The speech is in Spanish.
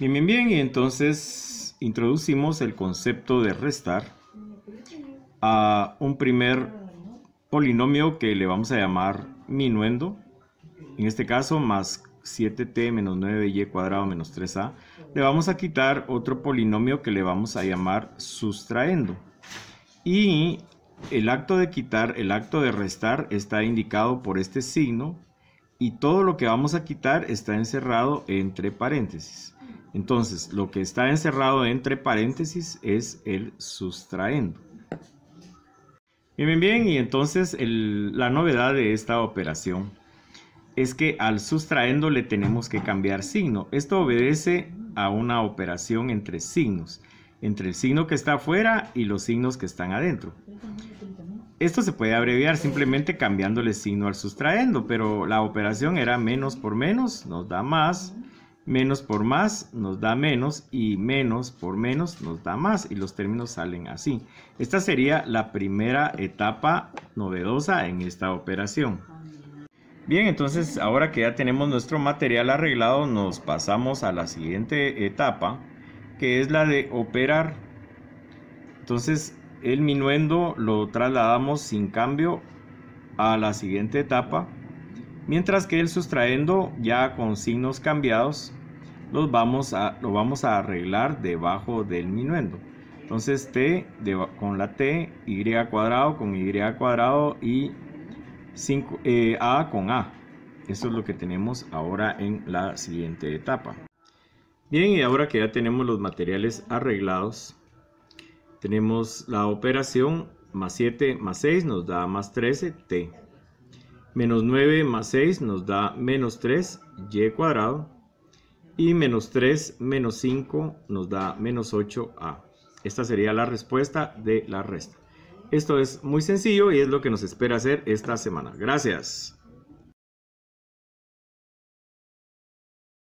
Bien, bien, bien, y entonces introducimos el concepto de restar a un primer polinomio que le vamos a llamar minuendo, en este caso más 7t menos 9y cuadrado menos 3a, le vamos a quitar otro polinomio que le vamos a llamar sustraendo. Y el acto de quitar, el acto de restar está indicado por este signo y todo lo que vamos a quitar está encerrado entre paréntesis. Entonces, lo que está encerrado entre paréntesis es el sustraendo. Bien, bien, bien, y entonces la novedad de esta operación es que al sustraendo le tenemos que cambiar signo. Esto obedece a una operación entre signos, entre el signo que está afuera y los signos que están adentro. Esto se puede abreviar simplemente cambiándole signo al sustraendo, pero la operación era menos por menos nos da más, menos por más nos da menos y menos por menos nos da más y los términos salen así. Esta sería la primera etapa novedosa en esta operación. Bien, entonces ahora que ya tenemos nuestro material arreglado, nos pasamos a la siguiente etapa, que es la de operar. Entonces, el minuendo lo trasladamos sin cambio a la siguiente etapa, mientras que el sustraendo ya con signos cambiados los vamos a, lo vamos a arreglar debajo del minuendo. Entonces T con la T, Y cuadrado con Y cuadrado y eh, A con A. Eso es lo que tenemos ahora en la siguiente etapa. Bien, y ahora que ya tenemos los materiales arreglados, tenemos la operación más 7 más 6 nos da más 13t. Menos 9 más 6 nos da menos 3y cuadrado. Y menos 3 menos 5 nos da menos 8a. Esta sería la respuesta de la resta. Esto es muy sencillo y es lo que nos espera hacer esta semana. Gracias.